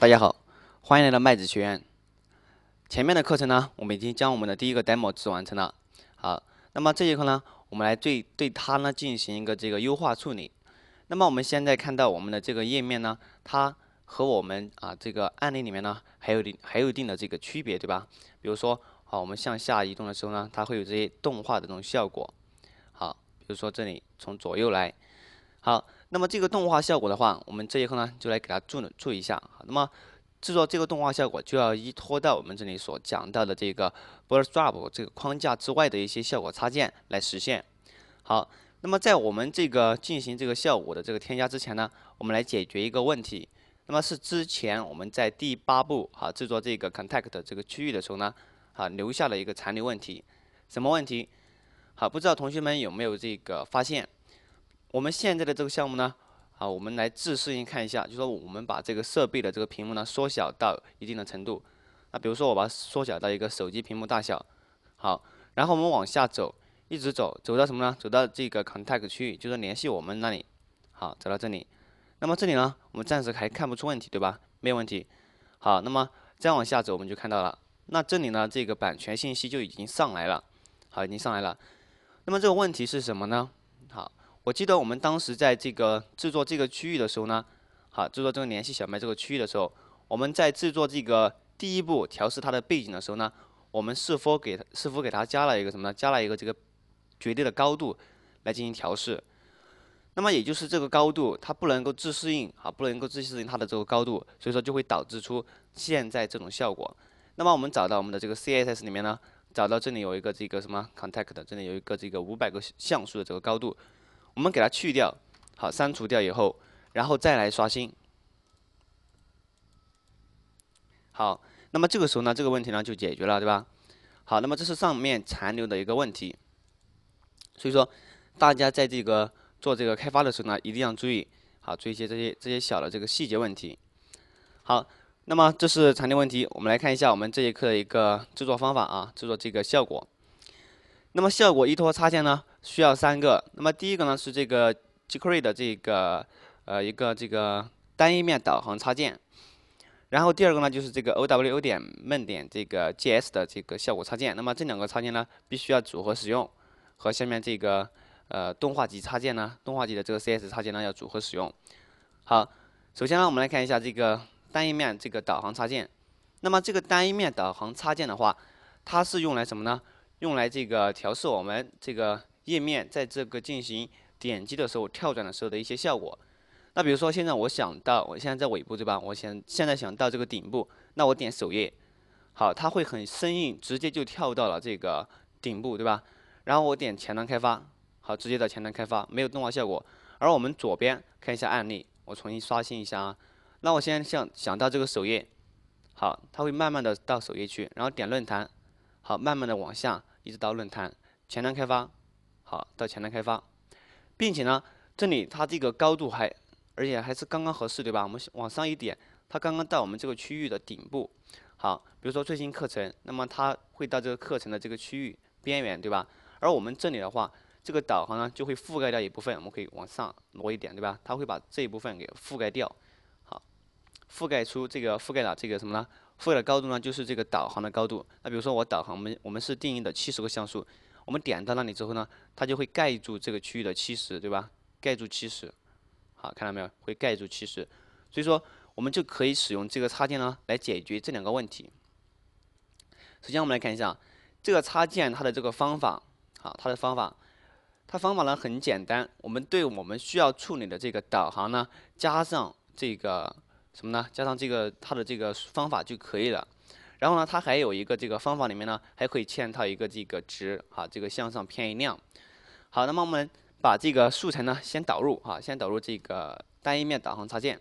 大家好，欢迎来到麦子学院。前面的课程呢，我们已经将我们的第一个 demo 制完成了。好，那么这节课呢，我们来对对它呢进行一个这个优化处理。那么我们现在看到我们的这个页面呢，它和我们啊这个案例里面呢还有定还有一定的这个区别，对吧？比如说，好，我们向下移动的时候呢，它会有这些动画的这种效果。好，比如说这里从左右来，好。那么这个动画效果的话，我们这节课呢就来给它注注一下。好，那么制作这个动画效果就要依托到我们这里所讲到的这个 Bootstrap 这个框架之外的一些效果插件来实现。好，那么在我们这个进行这个效果的这个添加之前呢，我们来解决一个问题。那么是之前我们在第八步哈制作这个 Contact 这个区域的时候呢，啊留下了一个残留问题。什么问题？好，不知道同学们有没有这个发现？我们现在的这个项目呢，啊，我们来自适应看一下，就说我们把这个设备的这个屏幕呢缩小到一定的程度，那比如说我把缩小到一个手机屏幕大小，好，然后我们往下走，一直走，走到什么呢？走到这个 contact 区域，就是联系我们那里，好，走到这里，那么这里呢，我们暂时还看不出问题，对吧？没有问题，好，那么再往下走，我们就看到了，那这里呢，这个版权信息就已经上来了，好，已经上来了，那么这个问题是什么呢？好。我记得我们当时在这个制作这个区域的时候呢，好，制作这个联系小麦这个区域的时候，我们在制作这个第一步调试它的背景的时候呢，我们是否给是否给它加了一个什么呢？加了一个这个绝对的高度来进行调试。那么也就是这个高度它不能够自适应啊，不能够自适应它的这个高度，所以说就会导致出现在这种效果。那么我们找到我们的这个 CSS 里面呢，找到这里有一个这个什么 contact，这里有一个这个五百个像素的这个高度。我们给它去掉，好，删除掉以后，然后再来刷新，好，那么这个时候呢，这个问题呢就解决了，对吧？好，那么这是上面残留的一个问题，所以说大家在这个做这个开发的时候呢，一定要注意，好，注意一些这些这些小的这个细节问题。好，那么这是残留问题，我们来看一下我们这节课的一个制作方法啊，制作这个效果。那么效果依托插件呢，需要三个。那么第一个呢是这个 jQuery 的这个呃一个这个单页面导航插件，然后第二个呢就是这个 OW 点 M 点这个 GS 的这个效果插件。那么这两个插件呢必须要组合使用，和下面这个呃动画级插件呢，动画级的这个 CS 插件呢要组合使用。好，首先呢我们来看一下这个单页面这个导航插件。那么这个单页面导航插件的话，它是用来什么呢？用来这个调试我们这个页面，在这个进行点击的时候跳转的时候的一些效果。那比如说，现在我想到，我现在在尾部对吧？我想现在想到这个顶部，那我点首页，好，它会很生硬，直接就跳到了这个顶部对吧？然后我点前端开发，好，直接到前端开发，没有动画效果。而我们左边看一下案例，我重新刷新一下啊。那我现在想想到这个首页，好，它会慢慢的到首页去，然后点论坛，好，慢慢的往下。一直到论坛，前端开发，好，到前端开发，并且呢，这里它这个高度还，而且还是刚刚合适，对吧？我们往上一点，它刚刚到我们这个区域的顶部，好，比如说最新课程，那么它会到这个课程的这个区域边缘，对吧？而我们这里的话，这个导航呢就会覆盖掉一部分，我们可以往上挪一点，对吧？它会把这一部分给覆盖掉，好，覆盖出这个覆盖了这个什么呢？覆盖的高度呢，就是这个导航的高度。那比如说我导航，我们我们是定义的七十个像素，我们点到那里之后呢，它就会盖住这个区域的七十，对吧？盖住七十，好，看到没有？会盖住七十，所以说我们就可以使用这个插件呢来解决这两个问题。首先我们来看一下这个插件它的这个方法，好，它的方法，它方法呢很简单，我们对我们需要处理的这个导航呢加上这个。什么呢？加上这个它的这个方法就可以了。然后呢，它还有一个这个方法里面呢，还可以嵌套一个这个值哈，这个向上偏移量。好，那么我们把这个素材呢先导入哈，先导入这个单页面导航插件。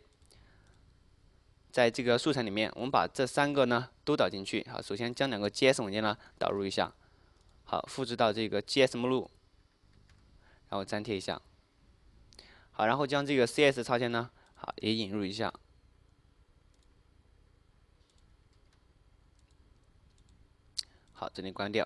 在这个素材里面，我们把这三个呢都导进去哈。首先将两个 JS 文件呢导入一下，好，复制到这个 JS 目录，然后粘贴一下。好，然后将这个 CS 插件呢，好也引入一下。好，这里关掉。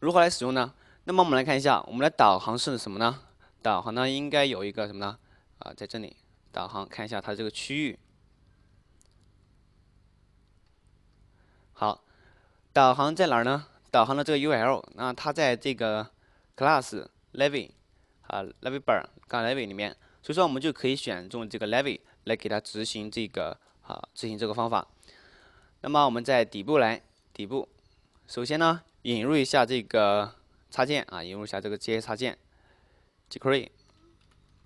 如何来使用呢？那么我们来看一下，我们的导航是什么呢？导航呢应该有一个什么呢？啊，在这里导航看一下它这个区域。好，导航在哪儿呢？导航的这个 U L，那它在这个 Class Levy 啊 Levy Bar c l a Levy 里面，所以说我们就可以选中这个 Levy 来给它执行这个啊执行这个方法。那么我们在底部来底部，首先呢引入一下这个插件啊，引入一下这个 JS 插件，jQuery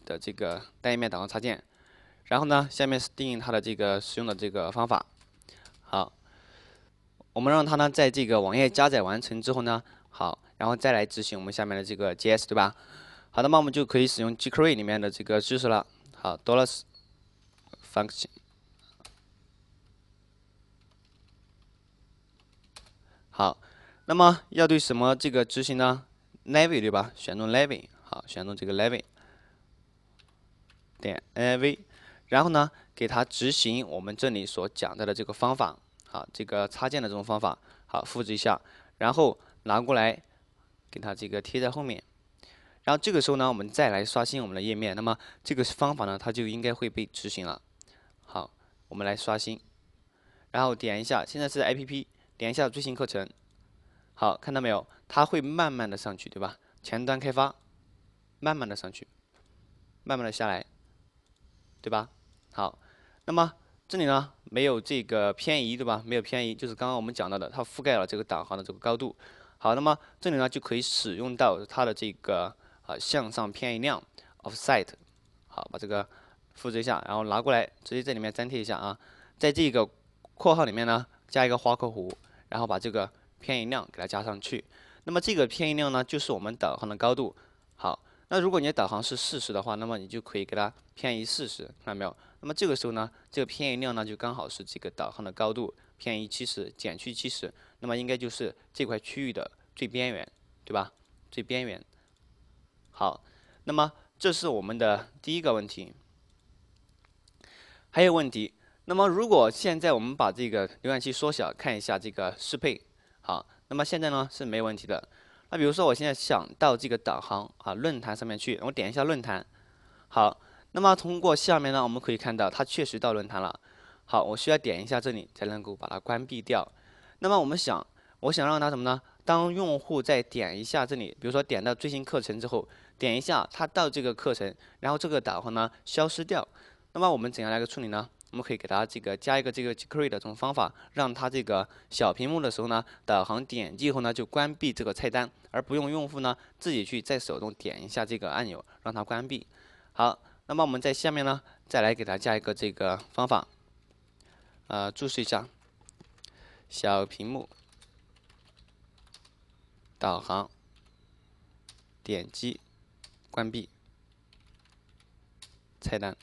的这个单页面导航插件，然后呢，下面是定义它的这个使用的这个方法，好，我们让它呢在这个网页加载完成之后呢，好，然后再来执行我们下面的这个 JS 对吧？好的那我们就可以使用 jQuery 里面的这个知识了，好，dollars function。好，那么要对什么这个执行呢 n a v y 对吧？选中 n a v y 好，选中这个 n a v y 点 n a v 然后呢，给它执行我们这里所讲到的这个方法，好，这个插件的这种方法，好，复制一下，然后拿过来，给它这个贴在后面，然后这个时候呢，我们再来刷新我们的页面，那么这个方法呢，它就应该会被执行了。好，我们来刷新，然后点一下，现在是 APP。点一下最新课程，好，看到没有？它会慢慢的上去，对吧？前端开发，慢慢的上去，慢慢的下来，对吧？好，那么这里呢没有这个偏移，对吧？没有偏移，就是刚刚我们讲到的，它覆盖了这个导航的这个高度。好，那么这里呢就可以使用到它的这个啊向上偏移量 offset，好，把这个复制一下，然后拿过来直接在里面粘贴一下啊，在这个括号里面呢加一个花括弧。然后把这个偏移量给它加上去。那么这个偏移量呢，就是我们导航的高度。好，那如果你的导航是四十的话，那么你就可以给它偏移四十，看到没有？那么这个时候呢，这个偏移量呢，就刚好是这个导航的高度偏移七十减去七十，那么应该就是这块区域的最边缘，对吧？最边缘。好，那么这是我们的第一个问题。还有问题。那么，如果现在我们把这个浏览器缩小，看一下这个适配，好，那么现在呢是没问题的。那比如说，我现在想到这个导航啊，论坛上面去，我点一下论坛，好，那么通过下面呢，我们可以看到它确实到论坛了。好，我需要点一下这里才能够把它关闭掉。那么我们想，我想让它什么呢？当用户再点一下这里，比如说点到最新课程之后，点一下它到这个课程，然后这个导航呢消失掉。那么我们怎样来个处理呢？我们可以给它这个加一个这个 create 的这种方法，让它这个小屏幕的时候呢，导航点击以后呢就关闭这个菜单，而不用用户呢自己去再手动点一下这个按钮让它关闭。好，那么我们在下面呢再来给它加一个这个方法，呃，注释一下，小屏幕，导航，点击，关闭，菜单。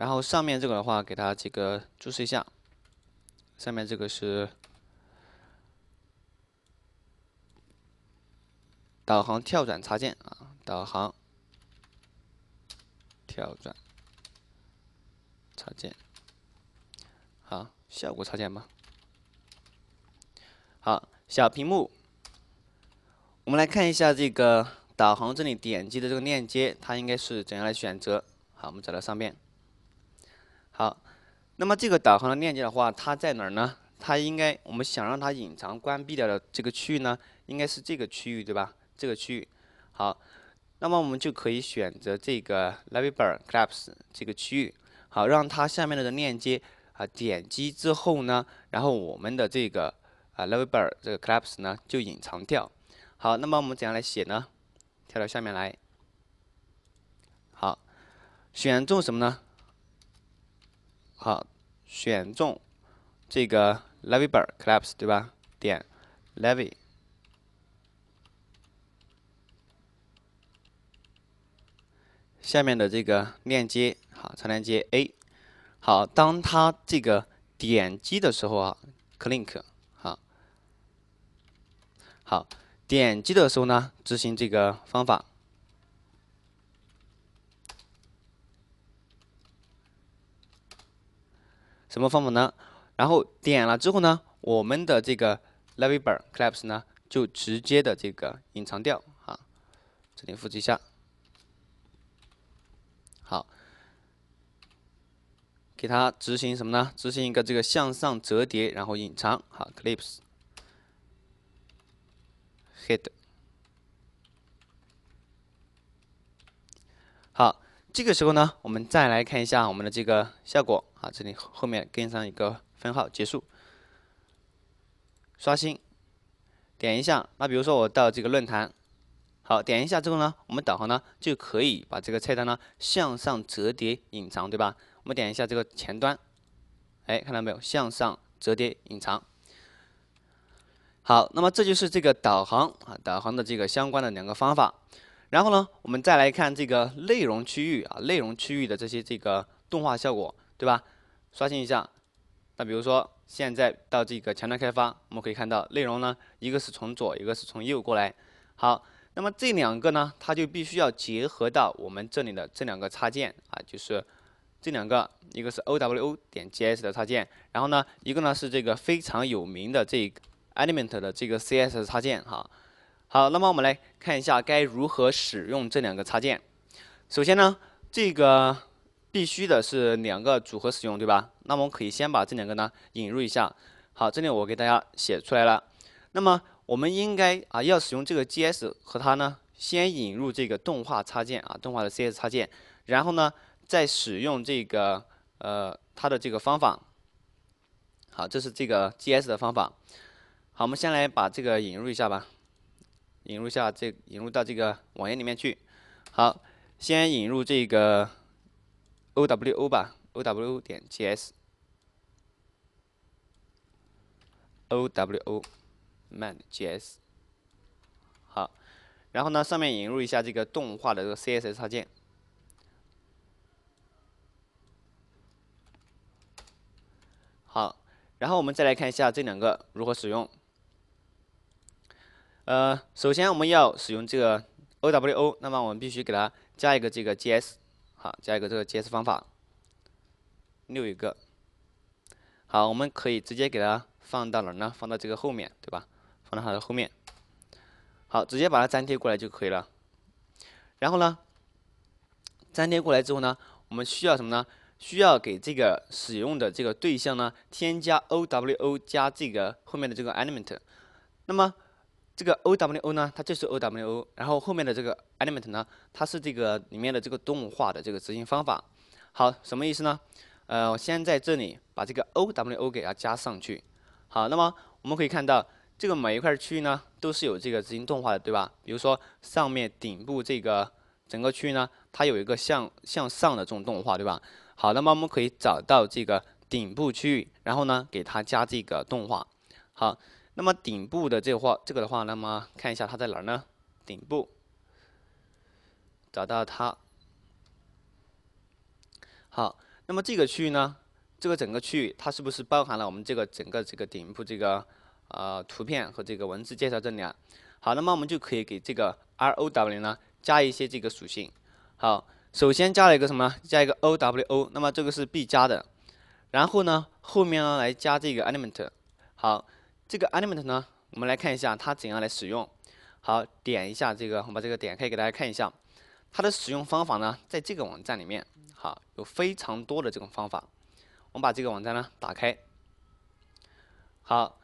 然后上面这个的话，给它这个注释一下。上面这个是导航跳转插件啊，导航跳转插件。好，效果插件吧。好，小屏幕，我们来看一下这个导航这里点击的这个链接，它应该是怎样来选择？好，我们找到上面。好，那么这个导航的链接的话，它在哪儿呢？它应该我们想让它隐藏、关闭掉的这个区域呢，应该是这个区域对吧？这个区域。好，那么我们就可以选择这个 library c l a p s 这个区域。好，让它下面的链接啊点击之后呢，然后我们的这个啊 library 这个 c l a p s 呢就隐藏掉。好，那么我们怎样来写呢？跳到下面来。好，选中什么呢？好，选中这个 l e v y b a r collapse` 对吧？点 l e v y 下面的这个链接，好，长链接 A。好，当它这个点击的时候啊，`click` 好，好点击的时候呢，执行这个方法。什么方法呢？然后点了之后呢，我们的这个 library c l a p s 呢就直接的这个隐藏掉啊。这里复制一下。好，给它执行什么呢？执行一个这个向上折叠，然后隐藏。好 c l i p s head。好。这个时候呢，我们再来看一下我们的这个效果啊，这里后面跟上一个分号结束，刷新，点一下。那比如说我到这个论坛，好，点一下之后呢，我们导航呢就可以把这个菜单呢向上折叠隐藏，对吧？我们点一下这个前端，哎，看到没有？向上折叠隐藏。好，那么这就是这个导航啊，导航的这个相关的两个方法。然后呢，我们再来看这个内容区域啊，内容区域的这些这个动画效果，对吧？刷新一下。那比如说现在到这个前端开发，我们可以看到内容呢，一个是从左，一个是从右过来。好，那么这两个呢，它就必须要结合到我们这里的这两个插件啊，就是这两个，一个是 O W O 点 G S 的插件，然后呢，一个呢是这个非常有名的这 Element 的这个 C S 插件哈。好，那么我们来看一下该如何使用这两个插件。首先呢，这个必须的是两个组合使用，对吧？那么可以先把这两个呢引入一下。好，这里我给大家写出来了。那么我们应该啊要使用这个 GS 和它呢，先引入这个动画插件啊，动画的 CS 插件，然后呢再使用这个呃它的这个方法。好，这是这个 GS 的方法。好，我们先来把这个引入一下吧。引入下这引入到这个网页里面去。好，先引入这个 O W O 吧，O W 点 G S O W O m a n G S。好，然后呢，上面引入一下这个动画的这个 C S S 插件。好，然后我们再来看一下这两个如何使用。呃，首先我们要使用这个 OWO，那么我们必须给它加一个这个 JS，好，加一个这个 JS 方法，六一个，好，我们可以直接给它放到哪呢？放到这个后面，对吧？放到它的后面，好，直接把它粘贴过来就可以了。然后呢，粘贴过来之后呢，我们需要什么呢？需要给这个使用的这个对象呢，添加 OWO 加这个后面的这个 element，那么。这个 O W O 呢，它就是 O W O，然后后面的这个 element 呢，它是这个里面的这个动画的这个执行方法。好，什么意思呢？呃，我先在这里把这个 O W O 给它加上去。好，那么我们可以看到，这个每一块区域呢，都是有这个执行动画的，对吧？比如说上面顶部这个整个区域呢，它有一个向向上的这种动画，对吧？好，那么我们可以找到这个顶部区域，然后呢，给它加这个动画。好。那么顶部的这话，这个的话，那么看一下它在哪儿呢？顶部，找到它。好，那么这个区域呢，这个整个区域，它是不是包含了我们这个整个这个顶部这个呃图片和这个文字介绍这里啊？好，那么我们就可以给这个 R O W 呢加一些这个属性。好，首先加了一个什么？加一个 O W O，那么这个是必加的。然后呢，后面呢来加这个 element。好。这个 element 呢，我们来看一下它怎样来使用。好，点一下这个，我把这个点开给大家看一下。它的使用方法呢，在这个网站里面，好，有非常多的这种方法。我们把这个网站呢打开。好，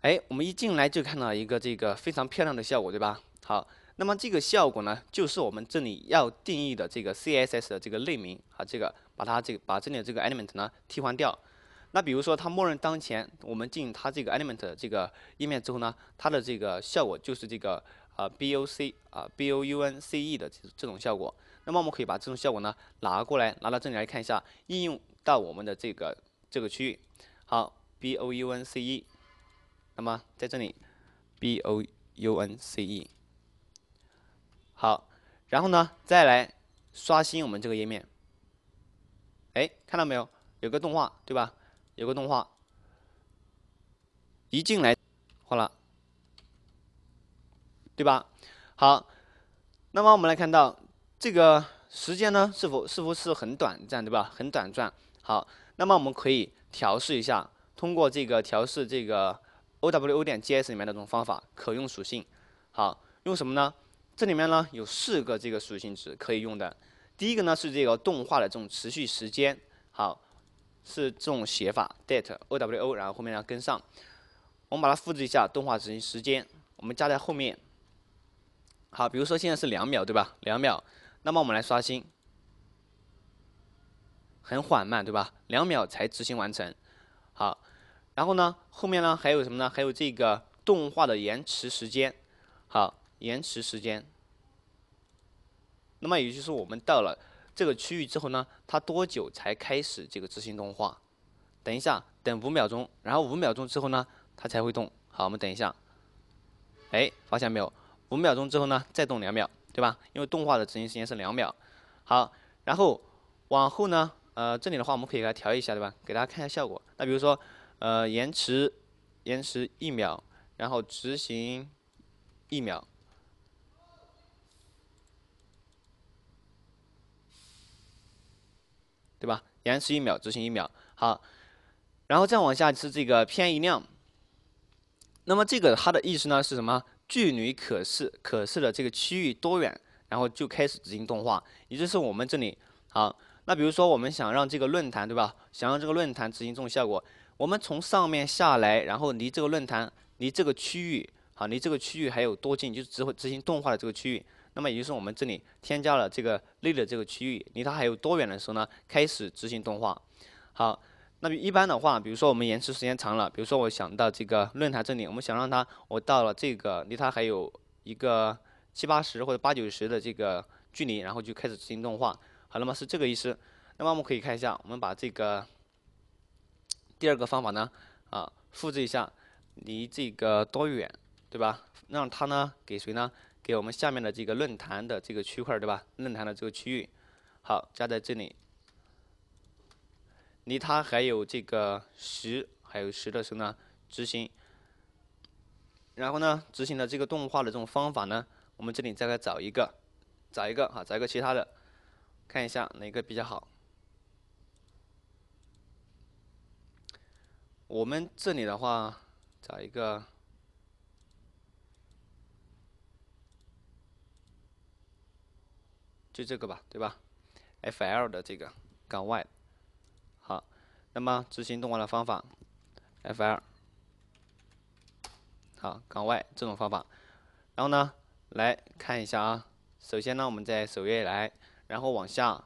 哎，我们一进来就看到一个这个非常漂亮的效果，对吧？好，那么这个效果呢，就是我们这里要定义的这个 CSS 的这个类名啊，这个把它这个把这里的这个 element 呢替换掉。那比如说，它默认当前我们进它这个 element 这个页面之后呢，它的这个效果就是这个啊 b o c 啊 b o u n c e 的这种效果。那么我们可以把这种效果呢拿过来，拿到这里来看一下，应用到我们的这个这个区域。好，b o u n c e。那么在这里，b o u n c e。好，然后呢再来刷新我们这个页面。哎，看到没有？有个动画，对吧？有个动画，一进来，哗啦，对吧？好，那么我们来看到这个时间呢，是否是否是很短暂，对吧？很短暂。好，那么我们可以调试一下，通过这个调试这个 OWO 点 JS 里面的这种方法，可用属性。好，用什么呢？这里面呢有四个这个属性值可以用的。第一个呢是这个动画的这种持续时间。好。是这种写法，date o w o，然后后面要跟上。我们把它复制一下，动画执行时间，我们加在后面。好，比如说现在是两秒，对吧？两秒，那么我们来刷新，很缓慢，对吧？两秒才执行完成。好，然后呢，后面呢还有什么呢？还有这个动画的延迟时间。好，延迟时间。那么也就是我们到了。这个区域之后呢，它多久才开始这个执行动画？等一下，等五秒钟，然后五秒钟之后呢，它才会动。好，我们等一下。哎，发现没有？五秒钟之后呢，再动两秒，对吧？因为动画的执行时间是两秒。好，然后往后呢，呃，这里的话我们可以给它调一下，对吧？给大家看一下效果。那比如说，呃，延迟，延迟一秒，然后执行一秒。对吧？延迟一秒执行一秒。好，然后再往下是这个偏移量。那么这个它的意思呢是什么？距离可视可视的这个区域多远，然后就开始执行动画。也就是我们这里，好，那比如说我们想让这个论坛对吧？想让这个论坛执行这种效果，我们从上面下来，然后离这个论坛，离这个区域，好，离这个区域还有多近就执执行动画的这个区域。那么也就是我们这里添加了这个类的这个区域，离它还有多远的时候呢，开始执行动画。好，那么一般的话，比如说我们延迟时间长了，比如说我想到这个论坛这里，我们想让它我到了这个离它还有一个七八十或者八九十的这个距离，然后就开始执行动画。好那么是这个意思。那么我们可以看一下，我们把这个第二个方法呢，啊，复制一下，离这个多远，对吧？让它呢给谁呢？给我们下面的这个论坛的这个区块，对吧？论坛的这个区域，好，加在这里。离它还有这个十，还有十的时候呢，执行。然后呢，执行的这个动画的这种方法呢，我们这里再来找一个，找一个哈，找一个其他的，看一下哪个比较好。我们这里的话，找一个。就这个吧，对吧？F L 的这个港外，好，那么执行动画的方法，F L，好港外这种方法。然后呢，来看一下啊。首先呢，我们在首页来，然后往下，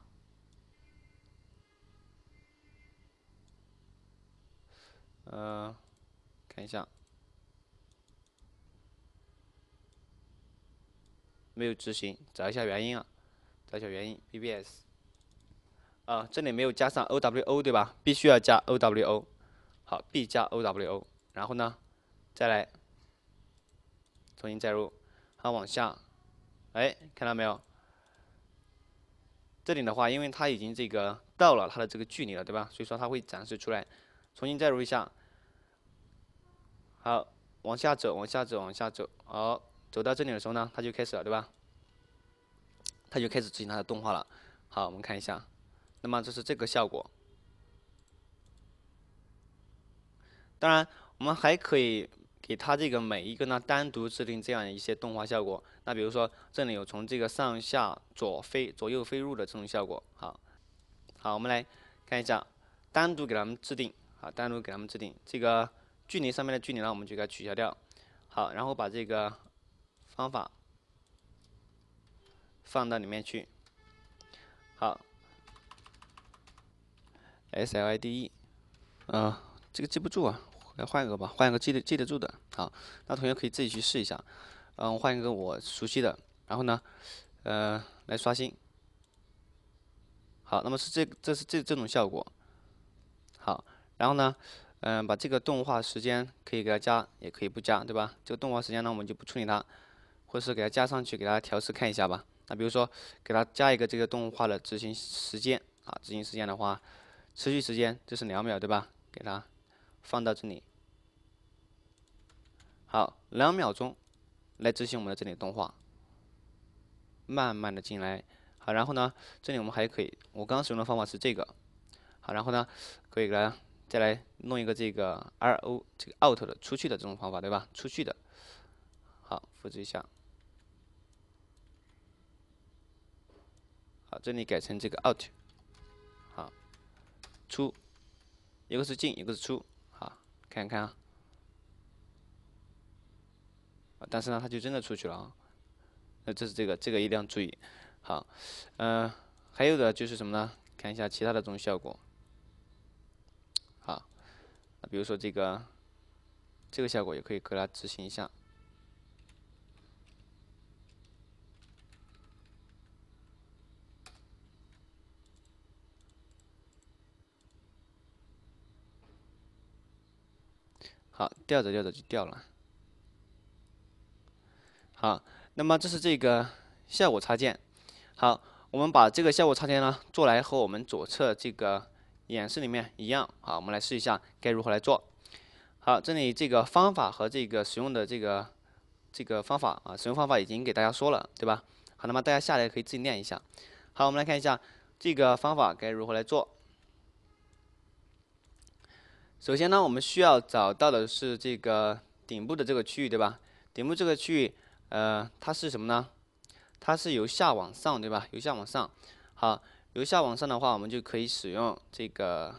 嗯，看一下，没有执行，找一下原因啊。查小原因，BBS。啊，这里没有加上 O W O 对吧？必须要加 O W O。好，B 加 O W O。然后呢，再来重新载入。好，往下。哎，看到没有？这里的话，因为它已经这个到了它的这个距离了，对吧？所以说它会展示出来。重新载入一下。好，往下走，往下走，往下走。好，走到这里的时候呢，它就开始了，对吧？它就开始执行它的动画了。好，我们看一下，那么这是这个效果。当然，我们还可以给它这个每一个呢单独制定这样一些动画效果。那比如说，这里有从这个上下左飞、左右飞入的这种效果。好，好，我们来看一下，单独给它们制定。好，单独给它们制定。这个距离上面的距离呢，我们就给它取消掉。好，然后把这个方法。放到里面去。好，slide，啊，这个记不住啊，来换一个吧，换一个记得记得住的。好，那同学可以自己去试一下。嗯、换一个我熟悉的。然后呢，呃，来刷新。好，那么是这这是这这种效果。好，然后呢，嗯，把这个动画时间可以给它加，也可以不加，对吧？这个动画时间呢，我们就不处理它，或者是给它加上去，给它调试看一下吧。那比如说，给它加一个这个动画的执行时间啊，执行时间的话，持续时间就是两秒对吧？给它放到这里，好，两秒钟来执行我们的这里动画，慢慢的进来。好，然后呢，这里我们还可以，我刚刚使用的方法是这个，好，然后呢，可以给它再来弄一个这个 R O 这个 Out 的出去的这种方法对吧？出去的，好，复制一下。这里改成这个 out，好，出，一个是进，一个是出，好，看一看啊，啊，但是呢，它就真的出去了啊，那这是这个，这个一定要注意，好，呃，还有的就是什么呢？看一下其他的这种效果，好，比如说这个，这个效果也可以给它执行一下。好，吊着吊着就掉了。好，那么这是这个效果插件。好，我们把这个效果插件呢做来和我们左侧这个演示里面一样。好，我们来试一下该如何来做。好，这里这个方法和这个使用的这个这个方法啊，使用方法已经给大家说了，对吧？好，那么大家下来可以自己练一下。好，我们来看一下这个方法该如何来做。首先呢，我们需要找到的是这个顶部的这个区域，对吧？顶部这个区域，呃，它是什么呢？它是由下往上，对吧？由下往上。好，由下往上的话，我们就可以使用这个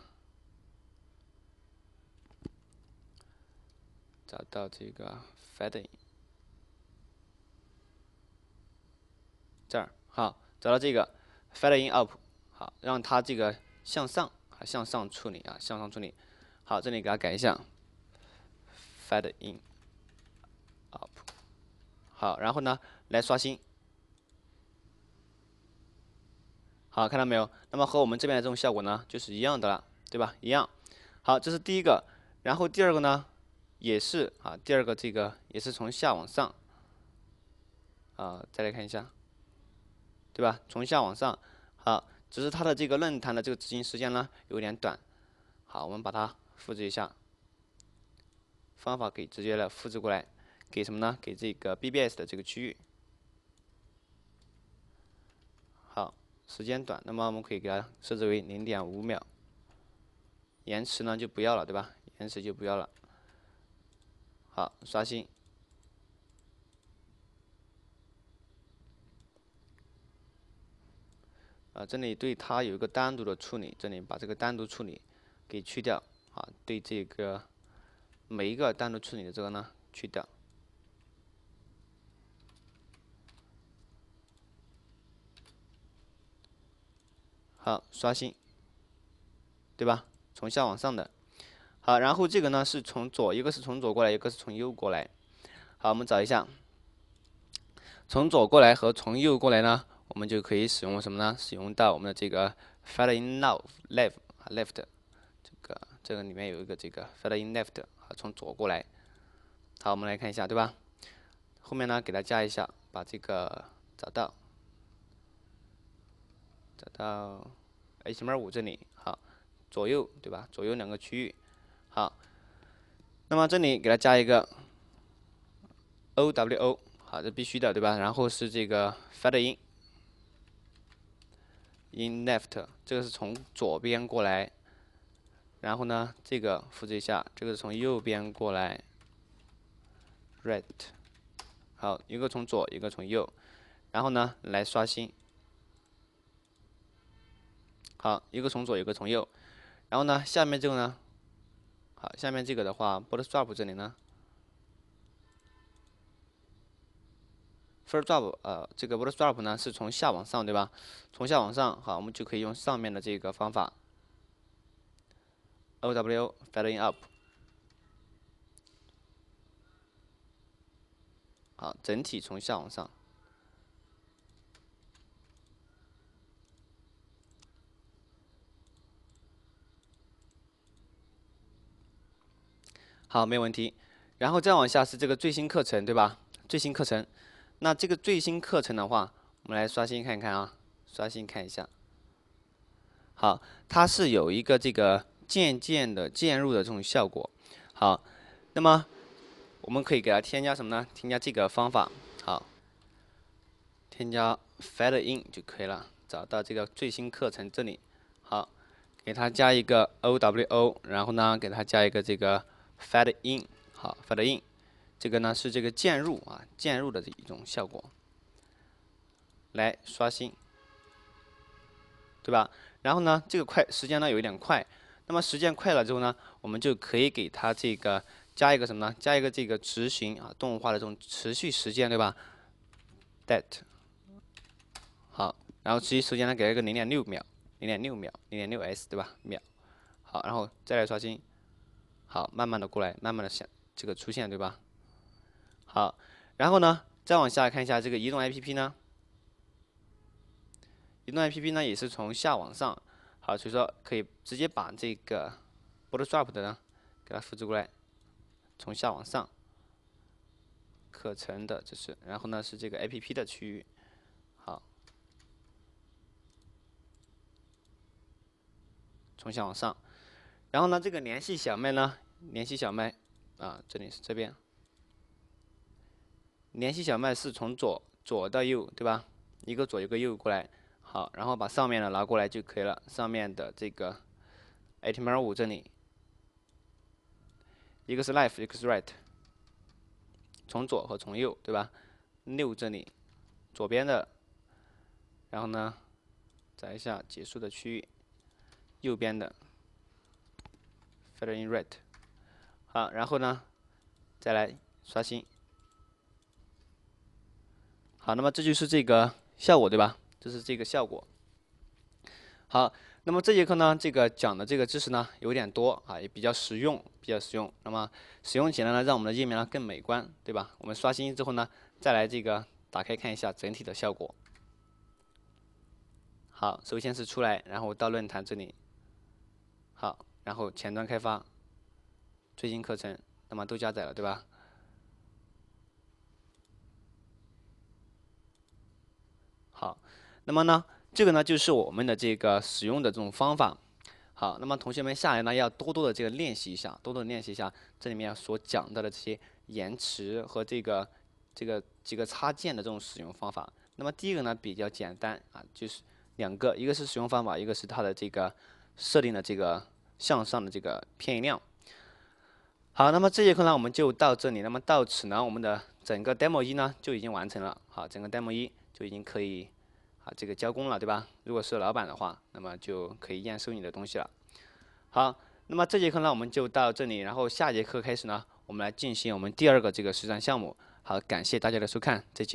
找到这个 fade in。这儿，好，找到这个 fade in up，好，让它这个向上啊，向上处理啊，向上处理。好，这里给它改一下，fade in up。好，然后呢，来刷新。好，看到没有？那么和我们这边的这种效果呢，就是一样的了，对吧？一样。好，这是第一个。然后第二个呢，也是啊，第二个这个也是从下往上。啊，再来看一下，对吧？从下往上。好，只是它的这个论坛的这个执行时间呢，有点短。好，我们把它。复制一下，方法给直接的复制过来，给什么呢？给这个 B B S 的这个区域。好，时间短，那么我们可以给它设置为零点五秒。延迟呢就不要了，对吧？延迟就不要了。好，刷新。啊，这里对它有一个单独的处理，这里把这个单独处理给去掉。啊，对这个每一个单独处理的这个呢，去掉。好，刷新，对吧？从下往上的。好，然后这个呢是从左一个是从左过来，一个是从右过来。好，我们找一下，从左过来和从右过来呢，我们就可以使用什么呢？使用到我们的这个 find in love left left。这个里面有一个这个 fade in left，啊，从左过来。好，我们来看一下，对吧？后面呢，给它加一下，把这个找到，找到 HMR5 这里，好，左右，对吧？左右两个区域，好。那么这里给它加一个 OWO，好，这必须的，对吧？然后是这个 fade in in left，这个是从左边过来。然后呢，这个复制一下，这个是从右边过来，right，好，一个从左，一个从右，然后呢，来刷新，好，一个从左，一个从右，然后呢，下面这个呢，好，下面这个的话，bootstrap 这里呢，first drop，呃，这个 bootstrap 呢是从下往上，对吧？从下往上，好，我们就可以用上面的这个方法。O W following up，好，整体从下往上，好，没有问题。然后再往下是这个最新课程，对吧？最新课程，那这个最新课程的话，我们来刷新看看啊，刷新看一下。好，它是有一个这个。渐渐的渐入的这种效果，好，那么我们可以给它添加什么呢？添加这个方法，好，添加 fade in 就可以了。找到这个最新课程这里，好，给它加一个 O W O，然后呢，给它加一个这个 fade in，好 fade in，这个呢是这个渐入啊渐入的这一种效果，来刷新，对吧？然后呢，这个快时间呢有一点快。那么时间快了之后呢，我们就可以给它这个加一个什么呢？加一个这个执行啊，动画的这种持续时间对吧？that 好，然后持续时间呢给一个零点六秒，零点六秒，零点六 s 对吧？秒好，然后再来刷新，好，慢慢的过来，慢慢的下，这个出现对吧？好，然后呢，再往下看一下这个移动 APP 呢，移动 APP 呢也是从下往上。好，所以说可以直接把这个 Bootstrap 的呢，给它复制过来，从下往上，可乘的这是，然后呢是这个 App 的区域，好，从下往上，然后呢这个联系小麦呢，联系小麦，啊这里是这边，联系小麦是从左左到右对吧？一个左一个右过来。好，然后把上面的拿过来就可以了。上面的这个 i h t m l 五这里，一个是 life，一个是 right，从左和从右，对吧？六这里，左边的，然后呢，找一下结束的区域，右边的 f a d i n right。好，然后呢，再来刷新。好，那么这就是这个效果，对吧？就是这个效果。好，那么这节课呢，这个讲的这个知识呢，有点多啊，也比较实用，比较实用。那么，使用起来呢，让我们的页面呢更美观，对吧？我们刷新之后呢，再来这个打开看一下整体的效果。好，首先是出来，然后到论坛这里。好，然后前端开发，最新课程，那么都加载了，对吧？那么呢，这个呢就是我们的这个使用的这种方法。好，那么同学们下来呢要多多的这个练习一下，多多练习一下这里面所讲到的这些延迟和这个这个几个插件的这种使用方法。那么第一个呢比较简单啊，就是两个，一个是使用方法，一个是它的这个设定的这个向上的这个偏移量。好，那么这节课呢我们就到这里。那么到此呢，我们的整个 Demo 一呢就已经完成了。好，整个 Demo 一就已经可以。啊，这个交工了对吧？如果是老板的话，那么就可以验收你的东西了。好，那么这节课呢我们就到这里，然后下节课开始呢，我们来进行我们第二个这个实战项目。好，感谢大家的收看，再见。